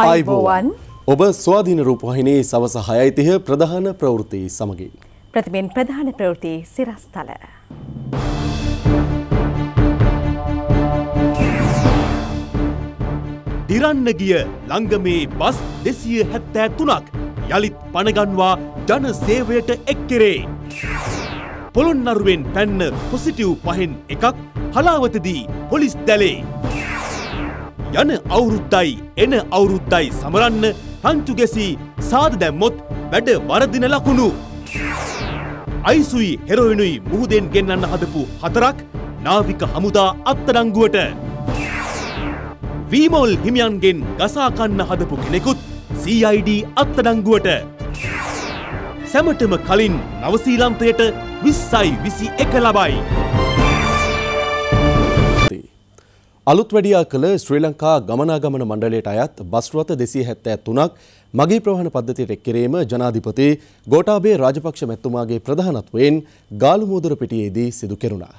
අයිබෝවන් ඔබ ස්වාධීන රූපහිනේ සවස හයයිතිහ ප්‍රධාන ප්‍රවෘති සමගින්. ප්‍රතිමෙන් ප්‍රධාන ප්‍රවෘති සිරස්ථල. දිරන්න ගිය ලංගමේ බස් දෙසිය හැත්තෑ තුනක් යළිත් පණගන්වා ජන සේවයට එක් කෙරේ. පොළොන්නරුවෙන් පැන්න පොසිටව් පහෙන් එකක් හලාවතදී පොලිස් දැලේ. යන අවුරුද්දයි එන අවුරුද්දයි සමරන්න රංචු ගැසී සාද දැම්මොත් වැඩ වරදින ලකුණු. අයිසුයි හෙරොයිනුයි මුහුදෙන් ගෙන්න්න හදපු හතරක් නාවික හමුදා අත්තරංගුවට. වීමෝල් හිමියන්ගෙන් ගසාකන්න හදපු කෙනෙකුත් CID අත්තඩංගුවට. සැමටම කලින් නවසීලන්තයට විස්සයි විසි එක ලබයි. අලුත් වැඩියා කළ ශ්‍රී ලංකා ගමනාගමන මණ්ඩලයට අයත් බස්රත දෙසී හැත්තෑ තුනක් මගේ ප්‍රහණ පද්ධතියට එක් කිරීම ජනාධිපති ගෝටාබේ රාජපක්ෂ මැත්තුමාගේ ප්‍රධානත්වයෙන් ගාලුමෝදර පිටියේදී සිදු කෙරුණා.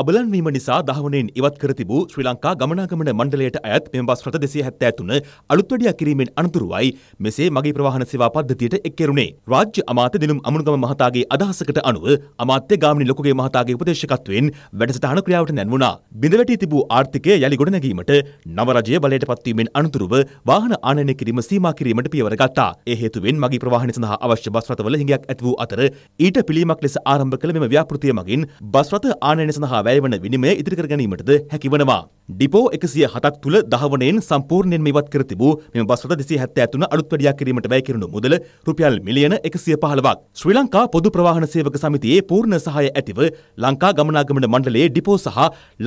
අබලන් වීම නිසා දහවනෙන් ඉවත් කර තිබූ ශ්‍රී ලංකා ගමනාගමන මණ්ඩලයට අයත් මෙම බස් රථ 273 අලුත් වැඩියා කිරීමෙන් අනතුරුවයි මෙසේ මගේ ප්‍රවාහන සේවා පද්ධතියට එක් කෙරුණේ. රාජ්‍ය අමාත්‍ය දිනුම් අමුණුගම මහතාගේ අදහසකට අනුව අමාත්‍ය ගාමිණී ලොකුගේ මහතාගේ උපදේශකත්වයෙන් වැඩසටහන ක්‍රියාවට නැන්වුණා. බිඳවැටි තිබූ ආර්ථිකය යලි ගොඩනැගීමට නව රජය බලයට පත්වීමෙන් අනතුරුව වාහන ආනයනය කිරීම සීමා කිරීමට පියවර ගත්තා. ඒ හේතුවෙන් මගේ ප්‍රවාහන සඳහා අවශ්‍ය බස් රථවල හිඟයක් ඇති වූ අතර ඊට පිළීමක් ලෙස ආරම්භ කළ මෙම ව්‍යාපෘතිය මගින් බස් රථ ආනයනය සඳහා සඳහා වැයවන විනිමය ඉදිරිකර ගැනීමටද හැකිවනවා. ඩිපෝ එකසිය හතක් තුළ දහවනයෙන් සම්පූර්ණයෙන් ඉවත් කර තිබූ මෙම බස්රට දෙසිය හැත්ත ඇතුන අලුත් වැඩියා කිරීමට වැය කරනු මුදල රුපියල් මිලියන එකසිය පහළවක් ශ්‍රී ලංකා පොදු ප්‍රවාහන සේවක සමිතියේ පූර්ණ සහය ඇතිව ලංකා ගමනාගමන මණ්ඩලයේ ඩිපෝ සහ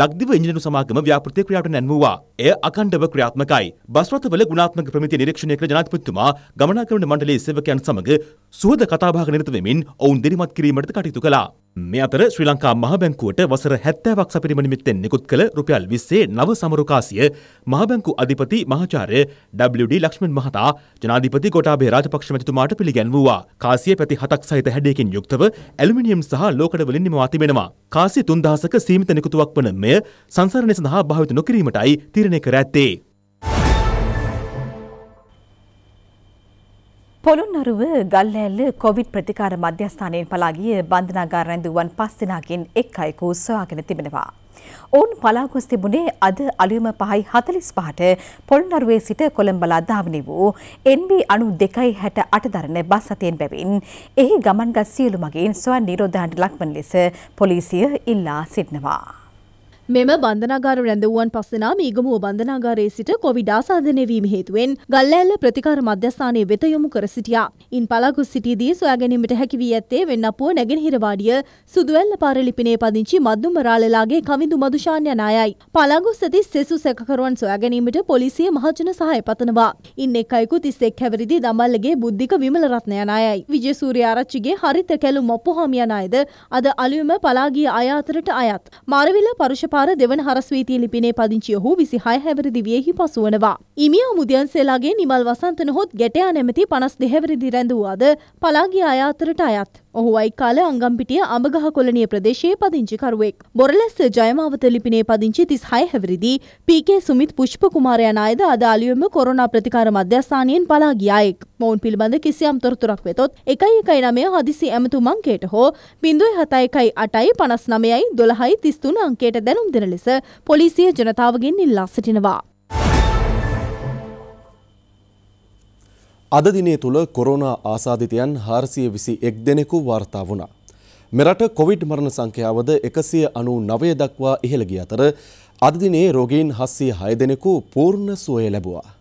ලක්දිව ඉංජිනේරු සමාගම ව්‍යාපෘතිය ක්‍රියාවට නැන්වුවා. එය අඛණ්ඩව ක්‍රියාත්මකයි. බස්රථවල ගුණාත්මක ප්‍රමිතිය නිරීක්ෂණය කළ ජනාධිපතිතුමා ගමනාගමන මණ්ඩලයේ සේවකයන් සමග සුහද කතාබහක නිරත වෙමින් ඔවුන් දිරිමත් කිරීමටද කටයුතු කළා. මේ අතර ශ්‍රී ලංකා මහබැංකුවට වසර හැත්තෑවක් සැපිරිම නිමිත්තෙන් නිකුත් කළ රුපියල් විස්සේ නව සමරුකාසිය මහබැංකු අධිපති මහාචාර්ය WD ලක්ෂ්මන් මහතා ජනාධිපති ගොටාබේ රාජපක්ෂ මැතිතුමාට පිළිගැන්වුවා. කාසිය පැති හතක් සහිත හැඩයකින් යුක්තව ඇලුමිනියම් සහ ලෝකඩ වලින් නිමවා තිබෙනවා. කාසිය 3000ක සීමිත නිකුතුවක් වන මෙය සංසරණය සඳහා භාවිත නොකිරීමටයි තීරණය කර ඇත්තේ. පොළොන්නරුව ගල්ලෑල්ල කොවිඩ් ප්‍රතිකාර මධ්‍යස්ථානයෙන් පලා ගිය බන්ධනාගාර රැඳවුවන් පස් දෙනාගෙන් එක් අයෙකු සොයාගෙන තිබෙනවා. ඔවුන් පලා ගොස් තිබුණේ අද අලුයම 5:45ට පොළොන්නරුවේ සිට කොළඹලා ධාවනය වූ NB 92.68 දරන බස් සතියෙන් බැවින් එහි ගමන්ගත් සියලු මගීන් සොයා නිරෝධායනට ලක්වන ලෙස පොලිසිය ඉල්ලා සිටිනවා. මෙම බන්ධනාගාර රැඳවුවන් පස්සෙනා මීගමුව බන්ධනාගාරයේ සිට කොවිඩ් ආසාදනය වීම හේතුවෙන් ගල්ලෑල්ල ප්‍රතිකාර මධ්‍යස්ථානයේ වෙත යොමු කර සිටියා. ඉන් පලාගොස් සිටියේදී සොයාගැනීමට හැකි වී ඇත්තේ වෙන්නපුව නැගෙනහිර වාඩිය සුදුවැල්ල පාර ලිපිනේ පදිංචි මද්දුම රාලලාගේ කවිඳු මදුෂාන්‍ය නායයි. පලාගොස් ඇති සෙසු සැකකරුවන් සොයාගැනීමට පොලිසිය මහජන සහාය පතනවා. ඉන් එක් අයෙකු 31 හැවිරිදි දඹල්ලගේ බුද්ධික විමලරත්න නායයි. විජේසූරිය ආරච්චිගේ හරිත කැලු මොප්පුහාමියා නායද අද අලුයම පලාගිය අය අතරට අයත්. මාරවිල පරුෂ පාර දෙවන හරස්වීතිය ලිපිනේ පදිංචි ඔහු විසි හය හැවරදි වියෙහි පසුවනවා. ඉමියා මුදියන්සේලාගේ නිමල් වසන්තන හොත් ගැටයා නැමති පනස් දෙහැවරදි රැඳවූවාද පලාගේ අයාතරට අයත්. ඔහු අයිකාල අංගම්පිටිය අඹගහ කොළනිය ප්‍රදේශයේ පදිංචිකරුවෙක්. බොරලැස්ස ජයමාවත ලිපිනේ පදිංචි තිස් හය හැවිරිදී පීකේ සුමිත් පුෂ්ප කුමාරයන අයද අදාළියම කොරෝනා ප්‍රතිකාර මධ්‍යස්ථානයෙන් පලා ගියායෙක්. මොවුන් පිළිබඳ කිසියම් තොරතුරක් වෙතොත් එකයි එකයි නමය හදිසි ඇමතුම් අංකයට හෝ බිඳුව හත එකයි අටයි පනස් නමයයි දොළහයි තිස්තුන අංකයට දැනුම් දෙන ලෙස පොලිසිය ජනතාවගෙන් ඉල්ලා සිටිනවා. අද දිනේ තුළ කොරෝනා ආසාධිතයන් හාරසිය විසි එක් දෙනෙකු වාර්තා වුණා. මෙරට කොවිඩ් මරණ සංඛ්‍යාවද එකසිය අනු නවය දක්වා ඉහළගිය අතර අදදිනේ රෝගීන් හස්සේ හය දෙනෙකු පූර්ණ සුවය ලැබවා.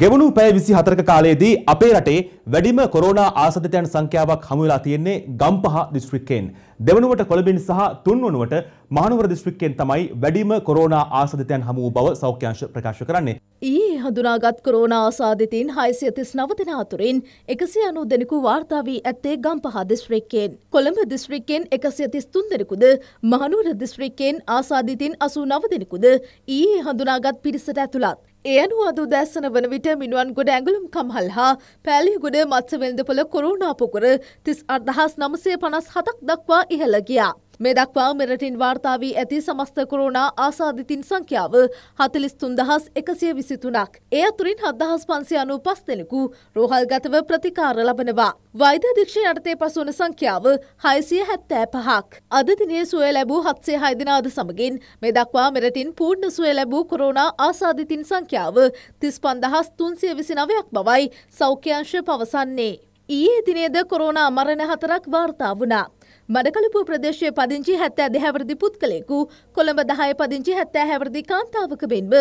ගෙවුණු පැය 24ක කාලයේදී අපේ රටේ වැඩිම කොරෝනා ආසාදිතයන් සංඛ්‍යාවක් හමු වෙලා තියෙන්නේ ගම්පහ දිස්ත්‍රික්කයෙන්. දෙවනුවට කොළඹින් සහ තුන්වනුවට මහනුවර දිස්ත්‍රික්කයෙන් තමයි වැඩිම කොරෝනා ආසාදිතයන් හමු වූ බව සෞඛ්‍යාංශ ප්‍රකාශ කරන්නේ. ඊයේ හඳුනාගත් කොරෝනා ආසාදිතයින් 639 දෙනා අතුරින් 190 දෙනෙකු වාර්තා වී ඇත්තේ ගම්පහ දිස්ත්‍රික්කයෙන්. කොළඹ දිස්ත්‍රික්කයෙන් 133 දෙනෙකුද මහනුවර දිස්ත්‍රික්කයෙන් ආසාදිතයින් 89 දෙනෙකුද ඊයේ හඳුනාගත් පිරිසට ඇතුළත්. ඒ අනුව අද උදෑසන වන විට මිනුවන් ගොඩ ඇඟලුම් කම්හල් හා පෑලිහිගොඩ මත්සවෙල්දපොළ කොරුණාපුකුර තිස් අර්දහස් නමසය පනස් හතක් දක්වා ඉහළ ගියා. මේ දක්වා මෙරටින් වාර්තා වී ඇති සමස්ත කොරෝනා ආසාධිතින් සංඛ්‍යාව හතලිස් තුන්දහස් එකසිය විසිතුනක්. ඒ අතුරින් හදදහස් පන්සි අනු පස් දෙෙනෙකු රෝහල්ගතව ප්‍රතිකාර ලබනවා. වෛදධීක්ෂ යටතේ පසුවන සංඛ්‍යාව හයිසිය හැත්තෑ පහක්. අද දිනේ සුවය ලැබූ හත්සේ හයිදිනාද සමගින් මේ දක්වා මෙරටින් පූර්ණ සුවය ලැබූ කොරෝනා ආසාධිතින් සංඛ්‍යාව තිස් පන්දහස් තුන්සිය විසිනවයක් බවයි සෞඛ්‍යංශ පවසන්නේ. ඊයේ දිනේද කොරෝනා මරණ හතරක් වාර්තා වුණා. මඩකලපු ප්‍රදේශය පදිංචි හැත්තෑ දෙහැවරදි පුද්ගලෙකු කොළඹ දහය පදිංචි හැත්තෑ හැවරදි කාන්තාවක බෙන්ව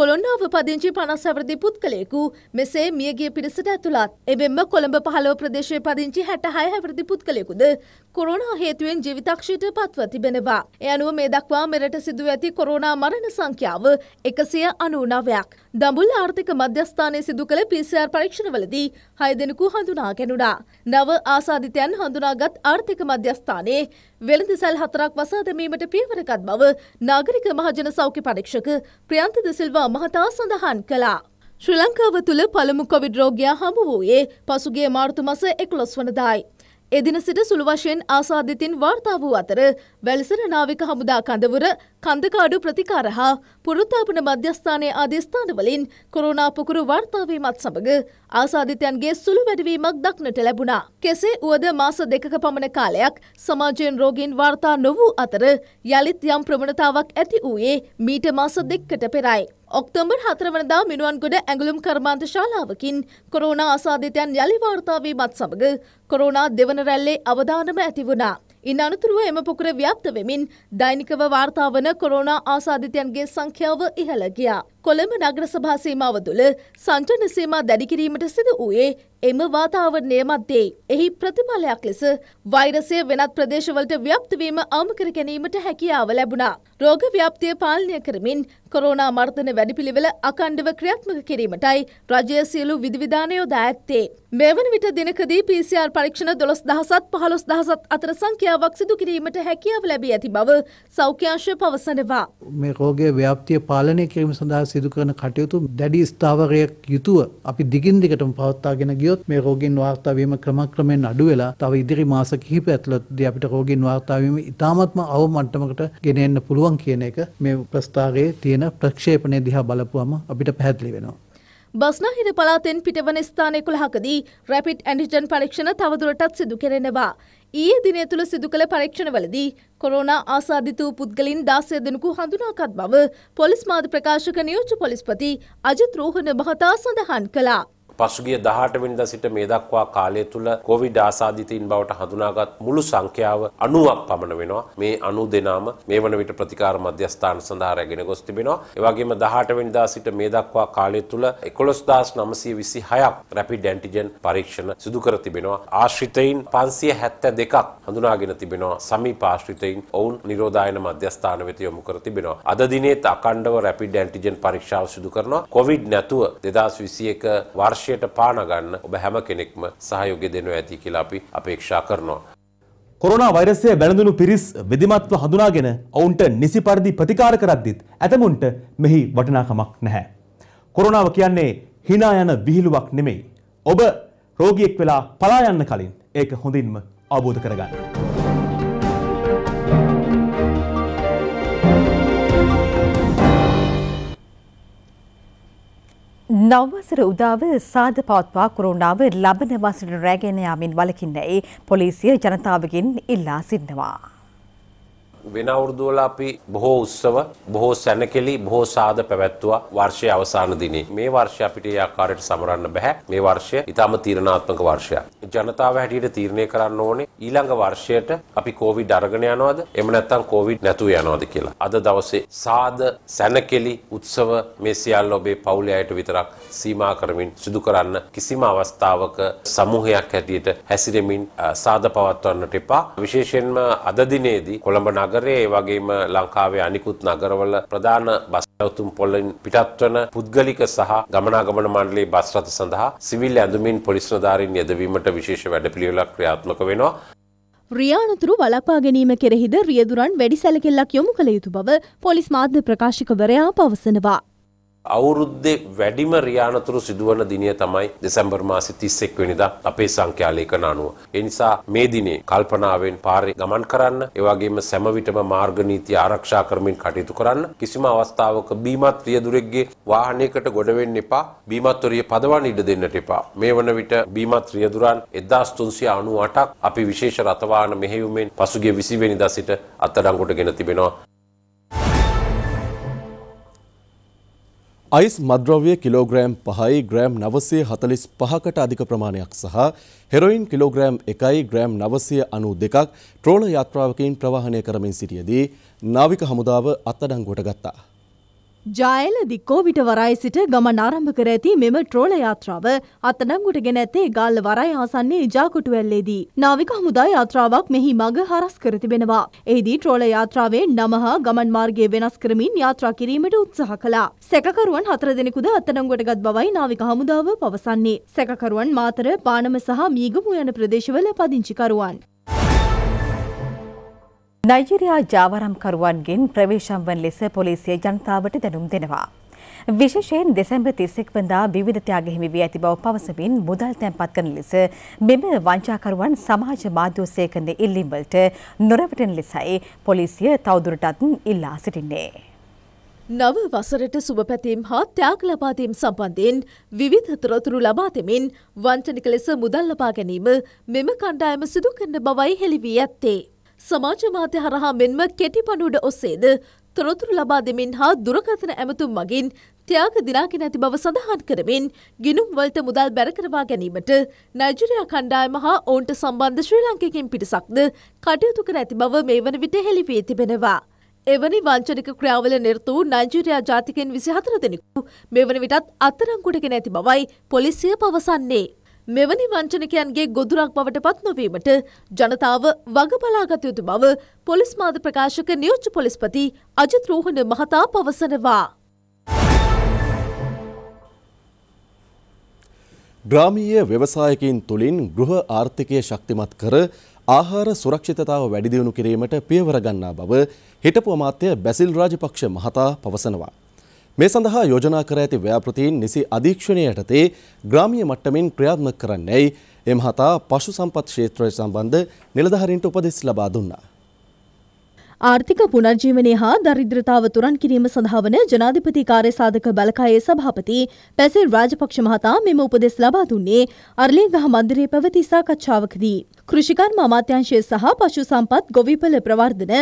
කොළොන්නාව පදිංචි පනස් හැවරදි පුද්ගලෙකු මෙසේ මියගිය පිරිසට ඇතුළත් එබෙන්ම කොළඹ පහලෝ ප්‍රදේශය පදිංචි හැට හය හැවරදි පුද්ගලෙකුද කොරෝනා හේතුවෙන් ජීවිතක්ෂයට පත්ව තිබෙනවා. එ අනුව මේ දක්වා මෙරට සිදුව ඇති කොරෝනා මරණ සංඛ්‍යාව එකසිය අනුනවයක්. දඹුල් ආර්ථික මධ්‍යස්ථානය සිදු කළ පිසිR පරීක්ෂණවලදී හය දෙනෙකු හඳුනා ගැනුණා. නව ආසාධිතයන් හඳුනාගත් ආර්ථික මධ්‍යස්ථානයේ වෙළඳ සැල් හතරක් වසා දැමීමට පියවරකත් බව නාගරික මහජන සෞඛ්‍ය පරීක්ෂක ප්‍රියන්ත දෙසිල්වා මහතා සඳහන් කළා. ශ්‍රී ලංකාව තුළ පළමු කොවිඩ් රෝගයා හමු වූයේ පසුගේ මාර්තු මස එකොළොස් වනදායි. එදින සිට සුළු වශයෙන් ආසාධිතින් වාර්තා වූ අතර වැලිසර නාවික හමුදා කඳවුර කන්දකාඩු ප්‍රතිකාර හා පුරතාපන මධ්‍යස්ථානයේ ආදී ස්ථානවලින් කොරෝනා පොකුරු වාර්තාවීමත් සමග ආසාධිතයන්ගේ සුළු වැඩවීමක් දක්නට ලැබුණා. කෙසේ වුවද මාස දෙකක පමණ කාලයක් සමාජයෙන් රෝගීන් වාර්තා නොවූ අතර යළිත් යම් ප්‍රවණතාවක් ඇති වූයේ මීට මාස දෙකකට පෙරයි. ඔක්තෝබර් හතරවනදා මිනුවන්ගොඩ ඇඟලුම් කර්මාන්ත ශාලාවකින් කොරෝනා ආසාධිතයන් යළි වාර්තාවීමත් සමග කොරෝනා දෙවන රැල්ලේ අවධානම ඇති වුණා. ඉන් අනතුරුව එම පොකුර ව්‍යාප්ත වෙමින් දෛනිකව වාර්තාවන කොරෝනා ආසාධිතයන්ගේ සංඛ්‍යාව ඉහළ ගියා. කොළඹ නගර සභා සීමාව තුළ සංචන සීමා දැඩිකිරීමට සිදු වූයේ එම වාතාවරණය මැද්දේ. එහි ප්‍රතිඵලයක් ලෙස වෛරසය වෙනත් ප්‍රදේශවලට ව්‍යාප්ත වීම අවම කර ගැනීමට හැකියාව ලැබුණා. රෝග ව්‍යාප්තිය පාලනය කරමින් කොරෝනා මර්ධන වැඩපිළිවෙල අකණ්ඩව ක්‍රියාත්මක කිරීමටයි රජය සියලු විධවිධාන යොදා ඇත්තේ. මෙවන විට දිනකදී PCR පරීක්ෂණ 12017 15017 අතර සංඛ්‍යාවක් සිදු කිරීමට හැකියාව ලැබී ඇති බව සෞඛ්‍ය අංශය පවසනවා. මේ රෝගයේ ව්‍යාප්තිය පාලනය කිරීම සඳහා සිදු කරන කටයුතු දැඩි ස්ථාවරයක් යුතුව අපි දිගින් දිගටම පවත්වාගෙන ගියොත් මේ රෝගීන් වාර්තා වීම ක්‍රමක්‍රමයෙන් අඩු වෙලා තව ඉදිරි මාස කිහිප ඇතුළතදී අපිට රෝගීන් වාර්තා වීම ඉතාමත්ම අවම මට්ටමකට ගෙන එන්න පුළුවන් කියන එක මේ ප්‍රස්තාරයේ තියෙන ප්‍රක්ෂේපණය දිහා බලපුවම අපිට පැහැදිලි වෙනවා. බස්නාහිර පලාතෙන් පිටවන ස්ථානය කොළහකදී රැපිට් ඇන්ඩිජන් පරීක්ෂණ තවදුරටත් සිදු කෙරෙනවා. ඊයේ දිනය තුළ සිදු කළ පරීක්ෂණවලදී කොරෝනා ආසාධිත වූ පුද්ගලින් දාසය දෙනෙකු හඳුනාගත් බව පොලිස් මාධ්‍ය ප්‍රකාශක නියෝජ්‍ය පොලිස්පති අජිත් රෝහණ මහතා සඳහන් කළා. පසුගිය 18 වෙනිදා සිට මේ දක්වා කාලය තුල කොවිඩ් ආසාදිතයින් බවට හඳුනාගත් මුළු සංඛ්‍යාව 90ක් පමණ වෙනවා. මේ 90 දෙනාම මේ වන විට ප්‍රතිකාර මධ්‍යස්ථාන සඳහා රැගෙන ගොස් තිබෙනවා. ඒ වගේම 18 වෙනිදා සිට මේ දක්වා කාලය තුල 11926ක් රැපිඩ් ඇන්ටිජන් පරීක්ෂණ සිදු කර තිබෙනවා. ආශ්‍රිතයින් 572ක් හඳුනාගෙන තිබෙනවා. සමීප ආශ්‍රිතයින් ඔවුන් නිරෝධායන මධ්‍යස්ථාන වෙත යොමු කර තිබෙනවා. අද දිනේත් අඛණ්ඩව රැපිඩ් ඇන්ටිජන් පරීක්ෂාව සිදු කරනවා. කොවිඩ් නැතුව 2021 වර්ෂය ලක්ෂයට පාන ගන්න ඔබ හැම කෙනෙක්ම සහයෝගය දෙනවා ඇති කියලා අපි අපේක්ෂා කරනවා. කොරෝනා වෛරසය වැළඳුණු පිරිස් විධිමත්ව හඳුනාගෙන ඔවුන්ට නිසි පරිදි ප්‍රතිකාර කරද්දිත් ඇතමුන්ට මෙහි වටිනාකමක් නැහැ. කොරෝනාව කියන්නේ hina යන විහිළුවක් නෙමෙයි. ඔබ රෝගියෙක් වෙලා පලා යන්න කලින් ඒක හොඳින්ම අවබෝධ කරගන්න. නවසර උදාව සාධ පවත්වා කොරුණාව ලබන වසට රැගෙන යාමින් වලකින්නයි පොලිසිය ජනතාවගෙන් ඉල්ලා සිටනවා. වෙන අවුරුදු වල අපි බොහෝ උත්සව, බොහෝ සැනකෙලි, බොහෝ සාද පැවැත්තුවා වර්ෂයේ අවසාන දිනේ. මේ වර්ෂය අපිට ඒ ආකාරයට සමරන්න බෑ. මේ වර්ෂය ඊටම තීරණාත්මක වර්ෂයක්. ජනතාව හැටියට තීරණය කරන්න ඕනේ ඊළඟ වර්ෂයට අපි කොවිඩ් අරගෙන යනවද? එහෙම නැත්නම් කොවිඩ් නැතුව යනවද කියලා. අද දවසේ සාද, සැනකෙලි, උත්සව මේ සියල්ල ඔබේ පවුලේ අයට විතරක් සීමා කරමින් සිදු කරන්න කිසිම අවස්ථාවක සමූහයක් හැටියට හැසිරෙමින් සාද පවත්වන්නට එපා. විශේෂයෙන්ම අද දිනේදී කොළඹ නගරේ වගේම ලංකාවේ අනිකුත් නගරවල ප්‍රධාන බස් ඇවතුම් පොලින් පිටත්වන පුද්ගලික සහ ගමනාගමන මණ්ඩලයේ බස් රථ සඳහා සිවිල් ඇඳුමින් පොලිස් නිලධාරීන් යෙදවීමට විශේෂ වැඩපිළිවෙලක් ක්‍රියාත්මක වෙනවා. ්‍රියානතුරු වලපා ගැනීම කෙරෙහිද රියදුරන් වැඩි සැලකෙල්ලක් යොමු කළ යුතු බව පොලිස් මාධ්‍ය ප්‍රකාශකවරයා පවසනවා. අවුරුද්දේ වැඩිම රියානතුරු සිදුවන දිනය තමයි දෙසැම්බර් මාසේ 31 වෙනිදා අපේ සංඛ්‍යාලේඛන අනුව. ඒ නිසා මේ දිනේ කල්පනාවෙන් පාරේ ගමන් කරන්න, ඒ වගේම සෑම විටම මාර්ග නීති ආරක්ෂා කරමින් කටයුතු කරන්න. කිසිම අවස්ථාවක බීමත් රියදුරෙක්ගේ වාහනයකට ගොඩ වෙන්න එපා. බීමත්වරිය පදවන්න ඉඩ දෙන්නට එපා. මේ වන විට බීමත් රියදුරන් 1398ක් අපි විශේෂ රථවාහන මෙහෙයුමෙන් පසුගිය 20 වෙනිදා සිට අත්අඩංගුවට ගෙන තිබෙනවා. අයිස් මද්‍රව්‍ය කිලෝග්‍රෑම් පහයි ග්‍රෑම් නවසය හතලිස් පහකට අධික ප්‍රමාණයක් සහ හෙරොයින් කිලෝග්‍රෑම් එකයි ග්‍රෑම් නවසය අනු දෙකක් ට්‍රෝල යාත්‍රාවකින් ප්‍රවාහණය කරමින් සිටියදී නාවික හමුදාව අත්තඩංගොට ගත්තා. ජයල දික්කෝවිට වරයි සිට ගමන් ආරම්භ කර ඇති මෙම ට්‍රෝල යාත්‍රාව අත්තනංගුට ගෙන ඇත්තේ ගල්ල වරයි ආසන්නේ ජාකොටුවැල්ලේදී. නාවික හමුදා යාත්‍රාවක් මෙහි මඟ හරස් කර තිබෙනවා. එහිදී ට්‍රෝල යාත්‍රාවේ නමහා ගමන් මාර්ගය වෙනස් කරමින් යාත්‍රා කිරීමට උත්සාහ කළා. සැකකරුවන් හතර දෙනෙකුද අත්තනංගුවට ගත් බවයි නාවික හමුදාව පවසන්නේ. සැකකරුවන් මාතර පානම සහ මීගමු යන ප්‍රදේශවල පදිංචිකරුවන්. නයිජීරයා ජාවරම්කරුවන්ගෙන් ප්‍රවේශම්වන් ලෙස පොලිසිය ජනතාවට දැනුම් දෙනවා. විශේෂයෙන් දෙසැම්බ තිස්සෙක් වදා විවිධතයාග හිමි වී ඇති බව පවසමින් මුදල් තැන්පත් කන ලෙස මෙම වංචාකරුවන් සමාජ මාධ්‍යෝසය කරන ඉල්ලිම්වලට නොරැවටෙන ලෙසයි පොලිසිය තවදුරටත් ඉල්ලා සිටින්නේ. නව වසරට සුභපැතීම් හා ත්‍යාග ලබාදීම් සම්බන්ධයෙන් විවිධ තොරතුරු ලබාතෙමින් වංචනික ලෙස මුදල් ලබා ගැනීම මෙම කණ්ඩායම සිදු කරන බවයි හෙළිවී ඇත්තේ. සමාජ මාධ්‍ය හරහා මෙන්ම කෙටි පණුවඩ ඔස්සේද තොරතුරු ලබා දෙමින් හා දුරකථන ඇමතුම් මගින් ත්‍යාග දිනාගෙන ඇති බව සඳහන් කරමින් ගිනුම් වලට මුදල් බැරකරවා ගැනීමට නයිජරයා කණ්ඩායම හා ඔවුන්ට සම්බන්ධ ශ්‍රී ලංකයකින් පිටසක්ද කටයුතු කර ඇති බව මේ වන විට හෙළිවී තිබෙනවා. එවැනි වංචනික ක්‍රියාවල නිරතු නයිජීරයා ජාතිකෙන් විසිහතර දෙනෙකු මෙවන විටත් අත්තරංකුටගෙන ඇති බවයි පොලිසිය පවසන්නේ. මෙවැනි වංචනිකයන්ගේ ගොදුරක් බවට පත් නොවීමට ජනතාව වගබලාගත යුතු බව පොලිස් මාධ ප්‍රකාශක නියෝජ්‍ය පොලිස්පති අජිත් රෝහණ මහතා පවසනවා. ග්‍රාමීය ව්‍යවසායකින් තුළින් ගෘහ ආර්ථිකය ශක්තිමත් කර ආහාර සුරක්ෂිතතාව වැඩිදියුණු කිරීමට පියවර ගන්නා බව හිටපු අමාත්‍ය බැසිල් රාජපක්ෂ මහතා පවසනවා. මේ සඳහා යෝජනා කර ඇති ව්‍යාපෘතීන් නිසි අධීක්ෂණය යටතේ ග්‍රාමීය මට්ටමින් ක්‍රියාත්මක කරන්නයි එමහතා පශු සම්පත් ක්ෂේත්‍රය සම්බන්ධ නිලධාරීන්ට උපදෙස් ලබා දුන්නා. ආර්ථික පුනර්ජීවනය හා දරිද්‍රතාව තුරන් කිරීම සඳහා වන ජනාධිපති කාර්යසාධක බලකායේ සභාපති පැසිල් රාජපක්ෂ මහතා මෙම උපදෙස් ලබා දුන්නේ අරලියගහ මන්දිරයේ පැවති සාකච්ඡාවකදී. කෘෂිකර්ම අමාත්‍යංශය සහ පශු සම්පත් ගොවිපල ප්‍රවර්ධන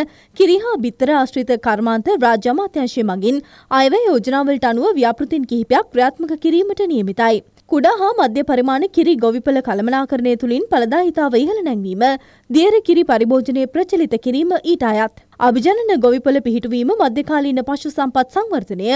කිරිහා බිත්තර ආශ්‍රිත කර්මාන්ත රාජ්‍ය අමාත්‍යංශය මගින් අයවැය යෝජනාවලට අනුව ව්‍යාපෘතින් කිහිපයක් ක්‍රියාත්මක කිරීමට නියමිතයි. කුඩා හා මධ්‍ය පරිමාණ කිරි ගොවිපල කළමනාකරණය තුළින් පළදාහිතාව ඉහළ නැංවීම, දියර කිරි පරිභෝජනය ප්‍රචලිත කිරීම ඊට අයත්. අභිජනන ගොවිපල පිහිටුවීම මධ්‍යකාලීන පශු සම්පත් සංවර්ධනය,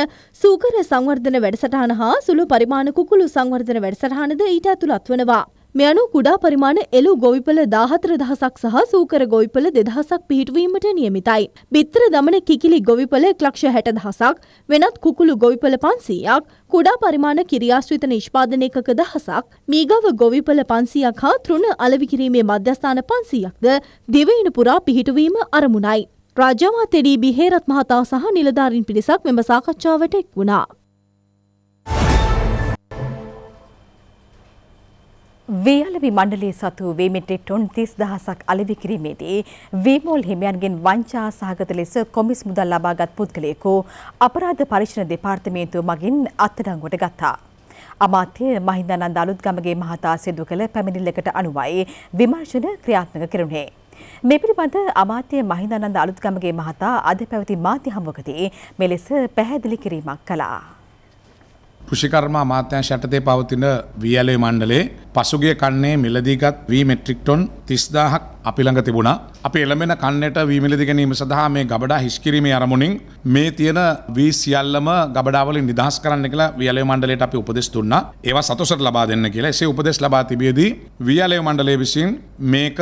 සූකර සංවර්ධන වැඩසටහන හා සුළු පරිමාණ කුකුළු සංවර්ධන වැඩසටහනද ඊට ඇතුළත් වනවා. මේ අනුව කුඩා පරිමාණ එළු ගොවිපළ 14000ක් සහ සූකර ගොවිපළ 2000ක් පිහිටුවීමට නියමිතයි. බිත්තර දමන කිකිලි ගොවිපළ 160000ක්, වෙනත් කුකුළු ගොවිපළ 500ක්, කුඩා පරිමාණ කිරියාශ්‍රිත නිෂ්පාදන එකක 1000ක්, මීගව ගොවිපළ 500ක් හා තෘණ අලවි කිරීමේ මධ්‍යස්ථාන 500ක්ද දිවයින පුරා පිහිටුවීම අරමුණයි. රාජ්‍යමාත්‍ය ඩී බිහේරත් මහතා සහ නිලධාරීන් පිරිසක් මෙම සාකච්ඡාවට එක් වුණා. වේයලවි මණ්ඩලයේ සතු වේ මෙට්‍රික් ටොන් 30000ක් අලෙවි කිරීමේදී වීමෝල් හිමියන්ගෙන් වංචා සහගත ලෙස කොමිස් මුදල් ලබාගත් පුද්ගලයෙකු අපරාධ පරීක්ෂණ දෙපාර්තමේන්තුව මගින් අත්අඩංගුවට ගත්තා. අමාත්‍ය මහින්දානන්ද අලුත්ගමගේ මහතා සිදු කළ පැමිණිල්ලකට අනුවයි විමර්ශන ක්‍රියාත්මක කෙරුණේ. මේ පිළිබඳ අමාත්‍ය මහින්දානන්ද අලුත්ගමගේ මහතා අද පැවති මාධ්‍ය හමුවකදී මෙලෙස පැහැදිලි කිරීමක් කළා. කෘෂිකර්ම අමාත්‍යංශ යටතේ පවතින වීඇලේ මණ්ඩලේ පසුගිය කන්නේ මිලදීගත් වී මෙට්‍රික් ටොන් තිස්දාහක් අපි ළඟ තිබුණා. අපි එළඹෙන කන්නට වීමිලදි ගැනීම සඳහා මේ ගබඩා හිස්කිරීමේ අරමුණින් මේ තියෙන වී සියල්ලම ගබඩාවලින් නිදහස් කරන්න කියලා වියලය මණ්ඩලයට අපි උපදෙස් දුන්නා. ඒවා සතුටට ලබා දෙන්න කියලා. එසේ උපදෙස් ලබා තිබියදී වියලය මණ්ඩලය විසින් මේක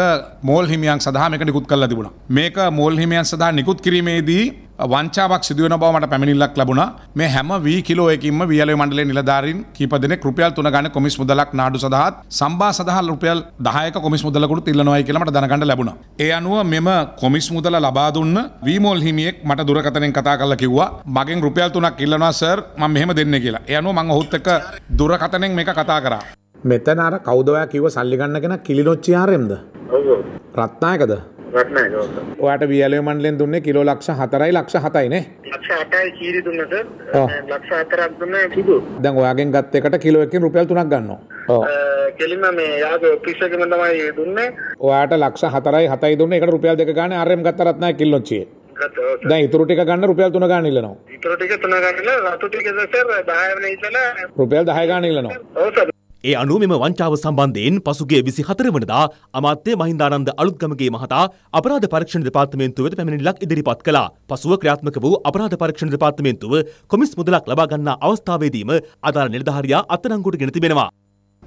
මෝල් හිමියන් සඳහා මේක නිකුත් කරලා තිබුණා. මේක මෝල් හිමියන් සඳහා නිකුත් කිරීමේදී වංචාවක් සිදුවන බව මට පැමිණිල්ලක් ලැබුණා. මේ හැම වී කිලෝ එකකින්ම වියලය මණ්ඩලයේ නිලධාරීන් කීප දෙනෙක් රුපියල් 3 ගන්න කොමිස් මුදලක් නාඩු සඳහාත් සම්බා සඳහා රුපියල් 10ක කොමිස් මුදලකුත් ඉල්ලනවායි කියලමට දැනකට ලැබුණ. ඒ අනුව මෙම කොමිස් මුදල ලබා දුන්න වීමෝල් හිමියෙක් මට දුරකතනෙන් කතා කරලා කිව්වා මගෙන් රුපියල් තුනක් ඉල්ලනවා සර් මම මෙහෙම දෙන්න කියලා. ඒ අනුව මම ඔහුත් එක්ක දුරකතනෙන් මේක කතා කරා. මෙතන අර කවුද ඔයා කිව්ව සල්ලි ගන්න කෙනා කිලිනොච්චි ආරෙම්ද? ඔව්. රත්නායකද? ඔයාට වියලය මණ්ඩලෙන් දුන්නේ කිලෝ ලක්ෂ 4යි ලක්ෂ 7යි නේ ලක්ෂ 8යි කීරි දුන්නා සර් ලක්ෂ 4ක් දුන්නා කිදු දැන් ඔයාගෙන් ගත්ත එකට කිලෝ එකකින් රුපියල් 3ක් ගන්නවා ඔව් කෙලින්ම මේ යාගේ ඔෆිස් එකෙම තමයි දුන්නේ ඔයාට ලක්ෂ 4යි 7යි දුන්නේ ඒකට රුපියල් 2 ගන්න RM ගත්ත රත්නාය කිල්ලොච්චියේ දැන් ඉතුරු ටික ගන්න රුපියල් 3 ගන්න ඉල්ලනවා. ඉතුරු ටික 3 ගන්න ඉල්ලලා රතු ටික සර් 10 වෙන ඉතලා රුපියල් 10 ගන්න ඉල්ලනවා. ඔව් සර් ඒ අනුව මෙම වංචාව සම්බන්ධයෙන් පසුගිය 24 වනදා අමාත්‍ය මහින්දානන්ද අලුත්ගමගේ මහතා අපරාධ පරීක්ෂණ දෙපාර්තමේන්තුව වෙත පැමිණිල්ලක් ඉදිරිපත් කළා. පසුව ක්‍රියාත්මක වූ අපරාධ පරීක්ෂණ දෙපාර්තමේන්තුව කොමිස් මුදලක් ලබා ගන්නා අවස්ථාවේදීම අදාළ නිලධාරියා අත්අඩංගුවට ගෙන තිබෙනවා.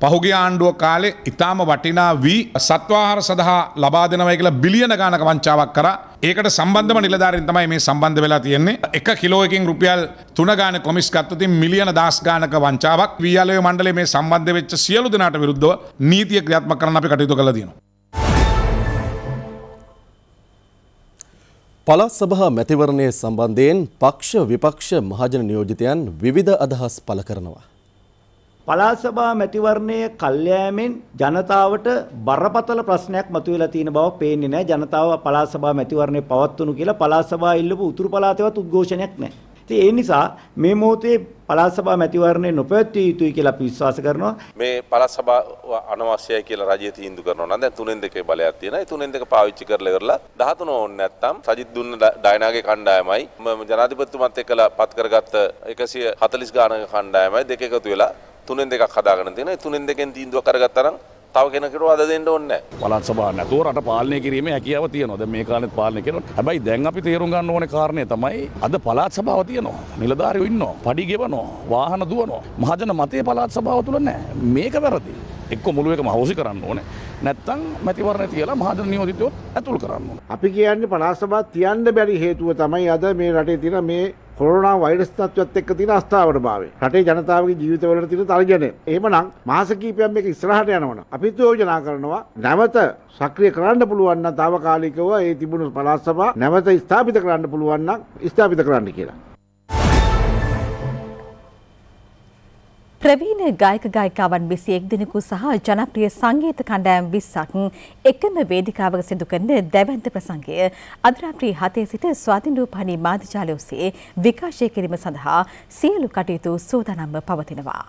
පහුගේ ආණ්ඩුව කාලේ ඉතාම වටිනා වී සත්වාහාර සඳහා ලබා දෙනවයි කියලා බිලියන ගානක වංචාවක් කරා. ඒකට සම්බන්ධම නිලධාරීන් තමයි මේ සම්බන්ධ වෙලා තියෙන්නේ. 1 කිලෝ එකකින් රුපියල් 3 ගානක කොමිස් ගත්ත තින් මිලියන 10 ගානක වංචාවක් වීයාලේ මණ්ඩලයේ මේ සම්බන්ධ වෙච්ච සියලු දෙනාට විරුද්ධව නීතිය ක්‍රියාත්මක කරන්න අපි කටයුතු කළා තියෙනවා. පළාත් සභා මැතිවරණය සම්බන්ධයෙන් පක්ෂ විපක්ෂ මහජන නියෝජිතයන් විවිධ අදහස් පළ කරනවා. පළාත් සභා මැතිවරණය කල්යෑමෙන් ජනතාවට බරපතල ප්‍රශ්නයක් මතුවලා තියෙන බව පේන්නේ නැහැ. ජනතාව පළාත් සභා මැතිවරණය පවත්වනු කියලා පළාත් සභා ඉල්ලපු උතුරු පළාතේවත් උද්ඝෝෂණයක් නැහැ. ඉතින් ඒ නිසා මේ මොහොතේ පළාත් සභා මැතිවරණය නොපැවැත්විය යුතුයි කියලා අපි විශ්වාස කරනවා. මේ පළාත් සභාව අනවශ්‍යයි කියලා රජය තීන්දුව කරනවා නම් දැන් තුනෙන් දෙකේ බලයක් තියෙනවා. ඒ තුනෙන් දෙක පාවිච්චි කරලා ඉවරලා 13 ඕනේ නැත්නම් සජිත් දුන්න ඩයනාගේ කණ්ඩායමයි ජනාධිපතිතුමත් එක්කලා පත් කරගත්ත 140 ගානක කණ්ඩායමයි දෙක එකතු වෙලා තුනෙන් දෙකක් හදාගෙන තියෙන. තුනෙන් දෙකෙන් තීන්දුව කරගත්තරම් තව කෙනෙකුට අද දෙන්න ඕනේ පළත් සභා නැතුව රට පාලනය කිරීමේ හැකියාව තියෙනවා. දැන් මේ කාලෙත් පාලනය කරනවා. හැබැයි දැන් අපි තේරුම් ගන්න ඕනේ කාරණේ තමයි අද පළාත් සභාව තියෙනවා. නිලධාරියෝ ඉන්නවා. පඩි ගෙවනවා. වාහන දුවනවා. මහජන මතය පළාත් සභාව තුල නැහැ. මේක වැරදි. එක්ක මුළු එකම හවුසි කරන්න ඕනේ. නැත්තම් මැතිවරණ තියලා මහජන නියෝජිතයොත් ඇතුල් කරන්න ඕනේ. අපි කියන්නේ පළාත් සභාව තියන්න බැරි හේතුව තමයි අද මේ රටේ තියෙන මේ කොරෝනා වෛරස් තත්ත්වයත් එක්ක තියෙන අස්ථාවර භාවය. රටේ ජනතාවගේ ජීවිතවලට තියෙන තර්ජනය. එහෙමනම් මාස කිහිපයක් මේක ඉස්සරහට යනවනම් අපිත් යෝජනා කරනවා නැවත සක්‍රිය කරන්න පුළුවන් නම් తాවකාලිකව ඒ තිබුණු පළාත් සභා නැවත ස්ථාපිත කරන්න පුළුවන් නම් ස්ථාපිත කරන්න කියලා. ප්‍රවීණ ගායක ගායිකාවන් 21 දෙනෙකු සහ ජනප්‍රිය සංගීත කණ්ඩායම් 20ක් එකම වේදිකාවක සිදු කරන දැවැන්ත ප්‍රසංගය අද රාත්‍රී 7 සිට ස්වාධීන රූපහානි මාධ්‍යාලය ඔස්සේ විකාශය කිරීම සඳහා සියලු කටයුතු සූදානම්ව පවතිනවා.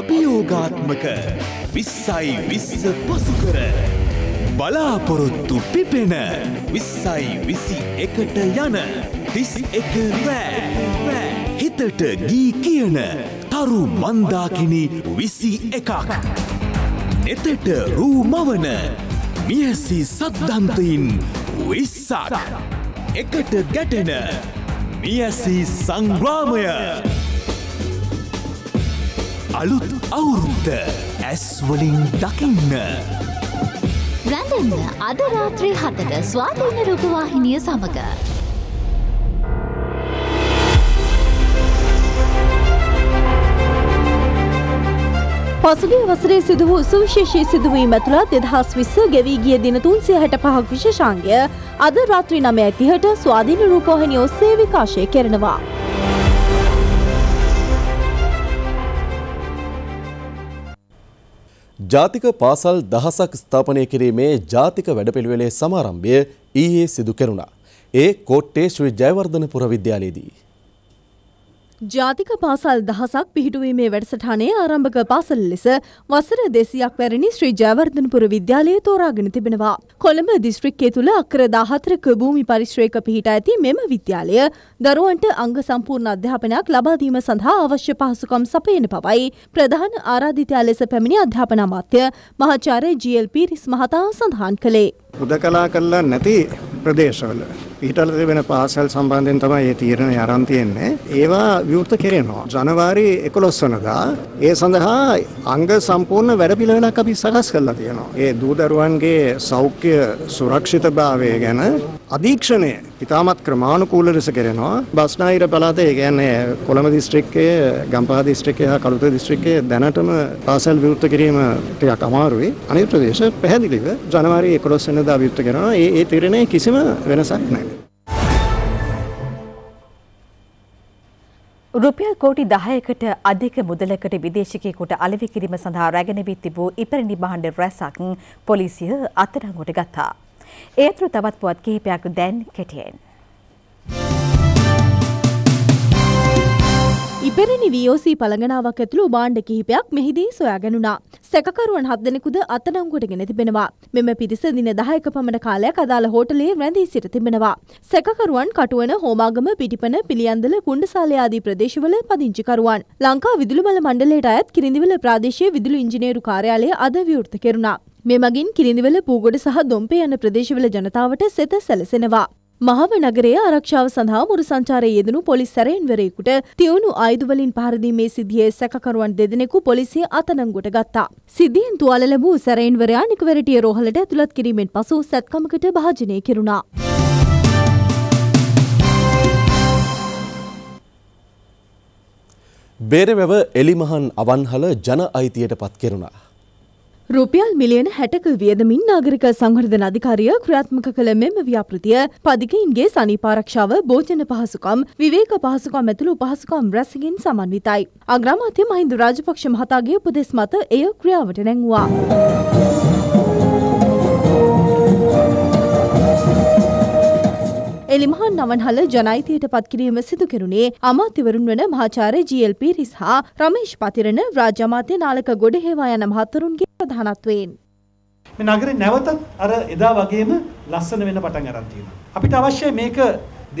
අභියෝගාත්මක 20යි 20 පසුකර බලාපොරොත්තු පිපෙන විස්සයි විසි එකට යන තිස් එක රෑ රෑ හිතට ගී කියන තරු මන්දාකිනි විසි එකක්. එතට රූ මවන මියසි සද්ධන්තයින් විස්සක්. එකට ගැටෙන මියසි සංග්‍රාමය. අලුත් අවුරුද්ද ඇස්වලින් දකින්න. රැඳන්න අද රාත්‍රී හතට ස්වාධීන රුතුවාහිනිය සමඟ. පසුගේ වසරේ සිදු වූ සුවිශේෂී සිදුවීම තුළ දෙදහස් විස්ස ගෙවී ගිය දින තුන්සිය හැට පහක් විශෂංගය අද රාත්‍රී නමය ඇතිහට ස්වාධීන රූපෝහනි ඔස්සේ විකාශය කරනවා. ජාතික පාසල් දහසක් ස්ථාපනය කිරීමේ ජාතික වැඩපිළිවෙලේ සමාරම්භය ඊයේ සිදු කෙරුණා. ඒ කෝට්ටේ ශ්‍රී ජයවර්ධන පුරවිද්‍යාලයේදී. ජාතික පාසල් දහසක් පිහිටුවීමේ වැඩසටහනේ ආරම්භක පාසල් ලෙස වසර දෙසියක් පැරණි ශ්‍රී ජයවර්ධනපුර විද්‍යාලය තෝරාගෙන තිබෙනවා. කොළඹ දිස්ත්‍රික්කය තුළ අක්කර දාහතරක භූමි පරිශ්‍රයක පිහිට ඇති මෙම විද්‍යාලය දරුවන්ට අංග සම්පූර්ණ අධ්‍යාපනයක් ලබාදීම සඳහා අවශ්‍ය පහසුකම් සපයන පවයි ප්‍රධාන ආරාධිතයා ලෙස පැමිණි අධ්‍යාපන අමාත්‍ය මහාචාර්ය ජීල් පීරිස් මහතා සඳහන් කළේ. උදකලා කරලා නැති ප්‍රදේශවල ඊටල තිබෙන පාසල් සම්බන්ධයෙන් තමයි මේ තීරණය aran තියෙන්නේ. ඒවා විවෘත කෙරෙනවා. ජනවාරි 11 වෙනිදා ඒ සඳහා අංග සම්පූර්ණ වැඩ පිළිවෙලක් අපි සකස් කරලා තියෙනවා. ඒ දූදරුවන්ගේ සෞඛ්‍ය සුරක්ෂිතභාවය ගැන අධීක්ෂණය ඉතාමත් ක්‍රමානුකූල ලෙස කෙරෙනවා. බස්නාහිර පළාතේ ඒ කියන්නේ කොළඹ දිස්ත්‍රික්කයේ, ගම්පහ දිස්ත්‍රික්කයේ හා කළුත දිස්ත්‍රික්කයේ දැනටම පාසල් විවෘත කිරීම ටිකක් අමාරුයි. අනිත් ප්‍රදේශ පැහැදිලිව ජනවාරි 11 වෙනිදා එදිනදා විවෘත කරනවා. ඒ ඒ තීරණය කිසිම වෙනසක් නැහැ. රුපියල් කෝටි 10කට අධික මුදලකට විදේශිකයෙකුට අලෙවි කිරීම සඳහා රැගෙන වී තිබූ ඉපැරණි භාණ්ඩ රැසක් පොලිසිය අත්අඩංගුවට ගත්තා. ඒ අතර තවත් පුවත් කිහිපයක් දැන් කෙටියෙන්. ඉපෙරනි වෝසී පළඟනාවක් ඇතුළු බාණ්ඩ කිහිපයක් මෙහිදී සොයා ගැනුණා. සැකකරුවන් හත් දෙනෙකුද අත්අඩංගුවට ගෙන තිබෙනවා. මෙම පිරිස දින 10ක පමණ කාලයක් අදාළ හෝටලයේ රැඳී සිට තිබෙනවා. සැකකරුවන් කටුවන හෝමාගම පිටිපන පිළියන්දල කුණ්ඩසාලය ආදී ප්‍රදේශවල පදිංචිකරුවන්. ලංකා විදුලිමල මණ්ඩලයට අයත් කිරිඳිවල ප්‍රාදේශීය විදුලි ඉංජිනේරු කාර්යාලය අද විවෘත කෙරුණා. මෙමගින් කිරිඳිවල පූගොඩ සහ දොම්පේ යන ප්‍රදේශවල ජනතාවට සෙත සැලසෙනවා. මහව නගරයේ ආරක්ෂාව සඳහා මුරු සංචාරයේ යෙදුණු පොලිස් සැරෙන්වරයෙකුට තියුණු ආයුධවලින් පහර දීමේ සිද්ධියේ සැකකරුවන් දෙදෙනෙකු පොලිසිය අත්අඩංගුවට ගත්තා. සිද්ධියෙන් තුවාල ලැබූ සැරෙන්වරයා නිකවැරටිය රෝහලට ඇතුළත් කිරීමෙන් පසු සැත්කමකට භාජනය කෙරුණා. බේරවැව එලිමහන් අවන්හල ජන අයිතියට පත් කෙරුණා. රුපියල් මිලියන හැටක වියදමින් නාගරික සංවර්ධන අධිකාරිය ක්‍රියාත්මක කළ මෙම ව්‍යාපෘතිය පදිකයින්ගේ සනීපාරක්ෂාව භෝජන පහසුකම් විවේක පහසුකම් ඇතුළු පහසුකම් රැසකින් සමන්විතයි. අග්‍රාමාත්‍ය මහින්ද රාජපක්ෂ මහතාගේ උපදෙස් මත එය ක්‍රියාවට නැංවා. එලිමහන් නවන්හල ජනයිතයට පත්කිරීම සිදු කෙරුණේ අමාතිවරුන් වන මහාචාරය ජල්ප රිස් හා රමේෂ් පතිරණ රාජමාතය නාලක ගොඩහේවා යන මහත්තරුන්ගේ ප්‍රධානත්වයෙන්. නගර නැවතත් අර එදා වගේම ලස්සන වෙන පටන් අරන් තියෙනවා. අපිට අවශ්‍ය මේක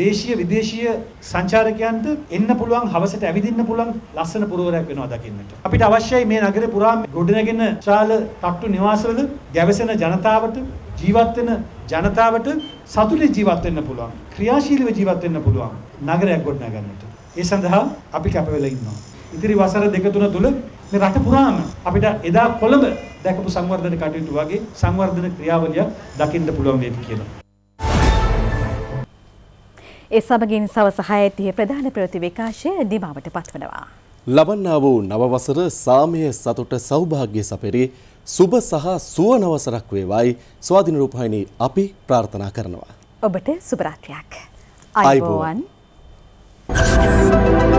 දේශීය විදේශීය සංචාරකයන්ට එන්න පුළුවන් හවසට ඇවිදින්න පුළුවන් ලස්සන පුරවරයක් වෙනවා දකින්නට. අපිට අවශ්‍යයි මේ නගරේ පුරා ගොඩනැගෙන ශාල තට්ටු නිවාසවල ගැවසෙන ජනතාවට ජීවත් වෙන ජනතාවට සතුටින් ජීවත් වෙන්න පුළුවන්. ක්‍රියාශීලීව ජීවත් වෙන්න පුළුවන්. නගරයක් ගොඩනගන්නට. ඒ සඳහා අපි කැප වෙලා ඉන්නවා. ඉදිරි වසර දෙක තුන තුල මේ රට පුරාම අපිට එදා කොළඹ දැකපු සංවර්ධන කටයුතු වගේ සංවර්ධන ක්‍රියාවලියක් දකින්න පුළුවන් වේවි කියලා. ඒ සමගින් සවස 6:30 ප්‍රධාන ප්‍රවෘත්ති විකාශය දිමාවට පත්වනවා. ලබන්නා වූ නව වසර සාමය සතුට සෞභාග්‍ය සපිරි සුබ සහ සුව නවසරක් වේවායි ස්වාධින රූපහිනී අපි ප්‍රාර්ථනා කරනවා. ඔබට සුබරාත්‍රයක්. අයිබෝවන්. Thank you.